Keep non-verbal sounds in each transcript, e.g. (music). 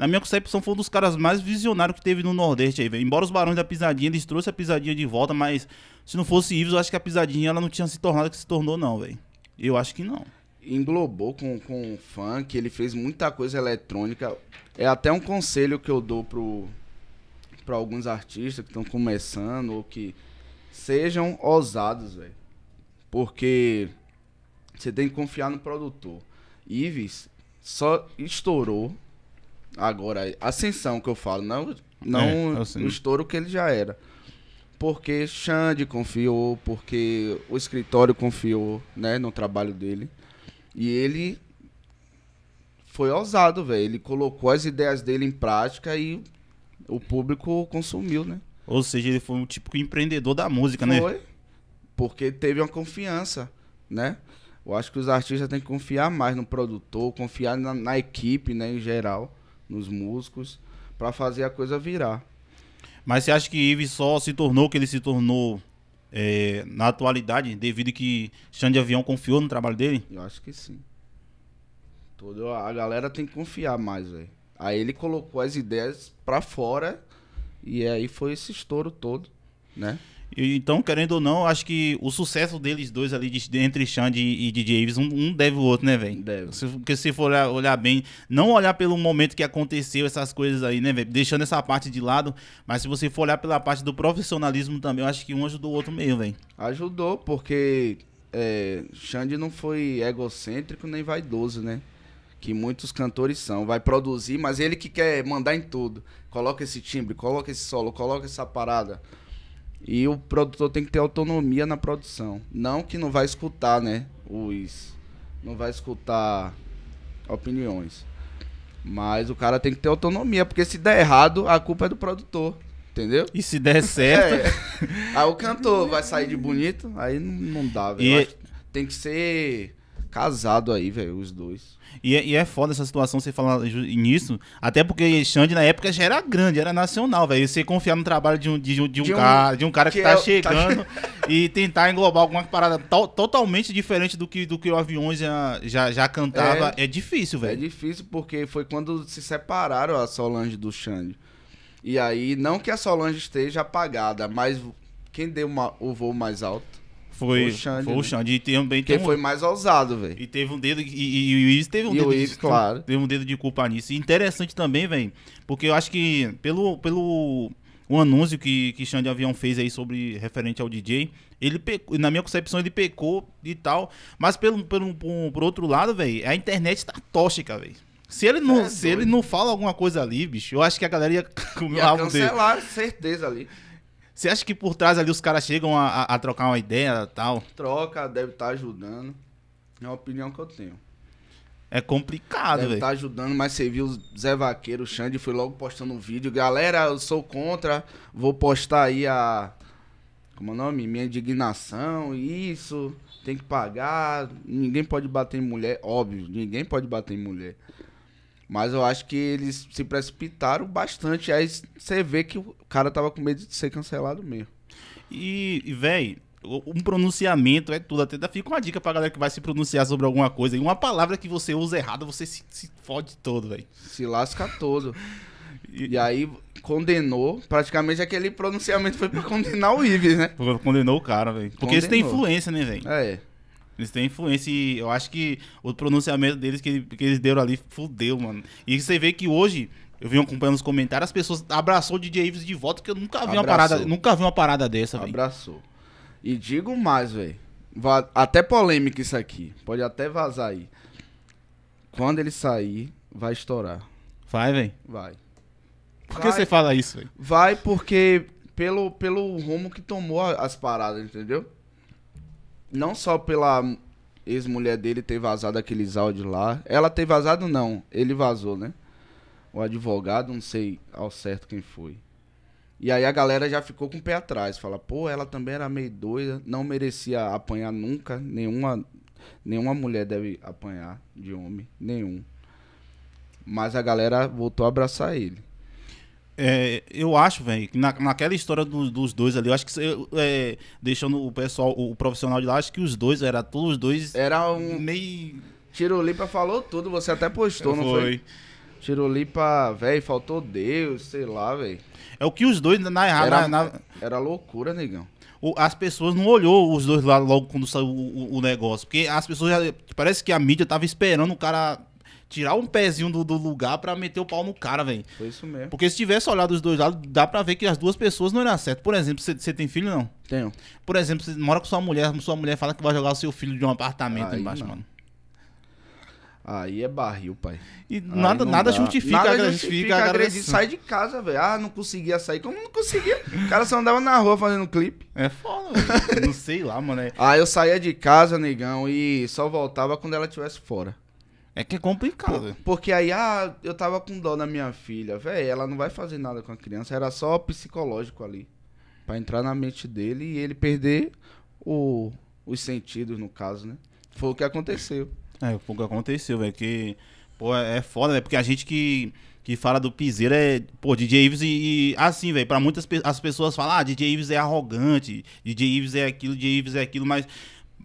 Na minha concepção, foi um dos caras mais visionários que teve no Nordeste aí, velho. Embora os Barões da Pisadinha, eles trouxeram a Pisadinha de volta, mas se não fosse Ives, eu acho que a Pisadinha ela não tinha se tornado o que se tornou, não, velho. Eu acho que não. Englobou com, com o funk, ele fez muita coisa eletrônica. É até um conselho que eu dou pro, pra alguns artistas que estão começando ou que sejam ousados, velho. Porque você tem que confiar no produtor. Ives só estourou agora, ascensão que eu falo, não, não é, assim. o estouro que ele já era. Porque Xande confiou, porque o escritório confiou, né, no trabalho dele. E ele foi ousado, velho. Ele colocou as ideias dele em prática e o público consumiu, né? Ou seja, ele foi um tipo empreendedor da música, foi, né? Foi. Porque teve uma confiança, né? Eu acho que os artistas têm que confiar mais no produtor, confiar na, na equipe, né, em geral nos músicos, para fazer a coisa virar. Mas você acha que Ives só se tornou o que ele se tornou é, na atualidade, devido que Xande Avião confiou no trabalho dele? Eu acho que sim. Toda a galera tem que confiar mais, velho. Aí ele colocou as ideias pra fora e aí foi esse estouro todo né? Então, querendo ou não, acho que o sucesso deles dois ali, de, entre Xande e DJ Davis, um, um, deve o outro, né, velho? Deve. Se, porque se for olhar, olhar, bem, não olhar pelo momento que aconteceu essas coisas aí, né, velho? Deixando essa parte de lado, mas se você for olhar pela parte do profissionalismo também, eu acho que um ajudou o outro meio, velho. Ajudou, porque é, Xande não foi egocêntrico nem vaidoso, né? que muitos cantores são. Vai produzir, mas ele que quer mandar em tudo. Coloca esse timbre, coloca esse solo, coloca essa parada. E o produtor tem que ter autonomia na produção. Não que não vai escutar, né? Os. Não vai escutar opiniões. Mas o cara tem que ter autonomia, porque se der errado, a culpa é do produtor. Entendeu? E se der certo. (laughs) É. Aí o cantor vai sair de bonito, aí não, dá, velho. E... Tem que ser casado aí, velho, os dois. E, é, e, é foda essa situação você falar nisso, até porque Xande na época já era grande, era nacional, velho. E Você confiar no trabalho de um, de, um, de um, de um cara, de um cara que, que tá é, tá chegando tá... (laughs) e tentar englobar alguma parada to, totalmente diferente do que, do que o Aviões já, já, já cantava, é, é difícil, velho. É difícil porque foi quando se separaram a Solange do Xande. E aí, não que a Solange esteja apagada, mas quem deu uma, o voo mais alto foi, o Xande, foi o Xande. Né? E também Porque um... foi mais ousado, velho. E teve um dedo. E, e, e o Ives teve um e dedo. O de, claro. Teve um dedo de culpa nisso. E interessante também, velho. Porque eu acho que pelo. pelo o anúncio que, que Xande Avião fez aí sobre referente ao DJ. Ele pecou, na minha concepção, ele pecou e tal. Mas pelo, pelo, por, por outro lado, velho, a internet tá tóxica, velho. Se ele não, é, se ele não fala alguma coisa ali, bicho, eu acho que a galera ia (laughs) comer o rabo dele. cancelar, certeza ali. Você acha que por trás ali os caras chegam a, a, a trocar uma ideia tal? Troca, deve estar tá ajudando. É a opinião que eu tenho. É complicado, velho. Deve estar tá ajudando, mas você viu o Zé Vaqueiro, o Xande, foi logo postando um vídeo. Galera, eu sou contra, vou postar aí a... Como é o nome? Minha indignação, isso, tem que pagar. Ninguém pode bater em mulher, óbvio, ninguém pode bater em mulher. Mas eu acho que eles se precipitaram bastante. Aí você vê que o cara tava com medo de ser cancelado mesmo. E, e velho, um pronunciamento é tudo. Até fica uma dica pra galera que vai se pronunciar sobre alguma coisa. E uma palavra que você usa errada, você se, se fode todo, velho. Se lasca todo. (laughs) e, e, aí condenou, praticamente aquele pronunciamento foi pra condenar o Ives, né? Condenou o cara, velho. Porque condenou. isso tem influência, né, velho? É. Eles têm influência e eu acho que o pronunciamento deles que, que eles deram ali fudeu, mano. E você vê que hoje eu vim acompanhando os comentários, as pessoas abraçou o DJ Ives de volta, que eu nunca vi abraçou. uma parada, nunca vi uma parada dessa, velho. Abraçou. E digo mais, velho. Até polêmica isso aqui. Pode até vazar aí. Quando ele sair, vai estourar. Vai, velho? Vai. Por que você fala isso, velho? Vai porque pelo, pelo rumo que tomou as paradas, entendeu? não só pela ex-mulher dele ter vazado aqueles áudios lá. Ela ter vazado, não. Ele vazou, né? O advogado, não sei ao certo quem foi. E aí a galera já ficou com o pé atrás. Fala, pô, ela também era meio doida, não merecia apanhar nunca. Nenhuma, nenhuma mulher deve apanhar de homem, nenhum. Mas a galera voltou a abraçar ele. É, eu acho, velho, que na, naquela história do, dos dois ali, eu acho que é, deixando o pessoal, o, profissional de lá, acho que os dois, era todos os dois. Era um. Meio. Tirolipa falou tudo, você até postou, não foi? Tirolipa, velho, faltou Deus, sei lá, velho. É o que os dois na errada. Na... Era loucura, negão as pessoas não olhou os dois lá logo quando saiu o, o, o negócio. Porque as pessoas já, Parece que a mídia tava esperando o cara tirar um pezinho do, do lugar para meter o pau no cara, velho. Foi isso mesmo. Porque se tivesse olhado os dois lados, dá para ver que as duas pessoas não eram certas. Por exemplo, você tem filho, não? Tenho. Por exemplo, você mora com sua mulher, sua mulher fala que vai jogar o seu filho de um apartamento Aí embaixo, não. mano. Aí é barril, pai. E nada, nada justifica, nada justifica, a agressão. sai de casa, velho. Ah, não conseguia sair. Como não conseguia? O cara só andava na rua fazendo clipe. É foda, velho. (laughs) não sei lá, mano. Ah, eu saía de casa, negão, e só voltava quando ela estivesse fora. É que é complicado. porque aí, ah, eu tava com dó na minha filha. Véi, ela não vai fazer nada com a criança. Era só psicológico ali. para entrar na mente dele e ele perder o, os sentidos, no caso, né? Foi o que aconteceu. É, foi o que aconteceu, velho. Que, pô, é, é foda, né? Porque a gente que, que fala do Piseiro é, pô, DJ Ives e, e assim, velho. Pra muitas as pessoas falam, ah, DJ Ives é arrogante, DJ Ives é aquilo, DJ Ives é aquilo, mas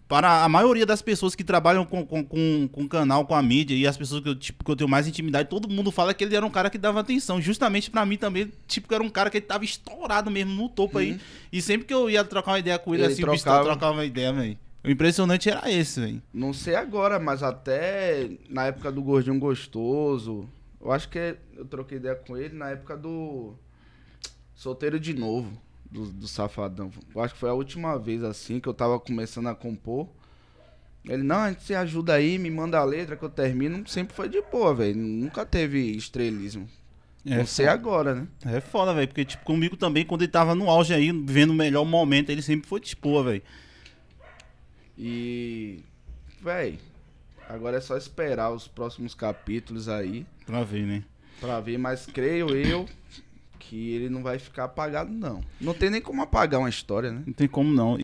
para a maioria das pessoas que trabalham com, com, com, com, canal, com a mídia e as pessoas que eu, tipo, que eu tenho mais intimidade, todo mundo fala que ele era um cara que dava atenção. Justamente para mim também, tipo, que era um cara que ele tava estourado mesmo no topo uhum. aí. E sempre que eu ia trocar uma ideia com ele, ele assim, trocava... o bicho trocava uma ideia, velho. O impressionante era esse, velho. Não sei agora, mas até na época do Gordinho Gostoso, eu acho que eu troquei ideia com ele na época do Solteiro de Novo do, do Safadão. Eu acho que foi a última vez assim que eu tava começando a compor. Ele, não, a gente se ajuda aí, me manda a letra que eu termino. Sempre foi de boa, velho. Nunca teve estrelismo. É Você foda. agora, né? É foda, velho. Porque, tipo, comigo também, quando ele tava no auge aí, vendo o melhor momento, ele sempre foi de boa, velho. E. Véi. Agora é só esperar os próximos capítulos aí. Pra ver, né? Pra ver, mas creio eu que ele não vai ficar apagado, não. Não tem nem como apagar uma história, né? Não tem como não.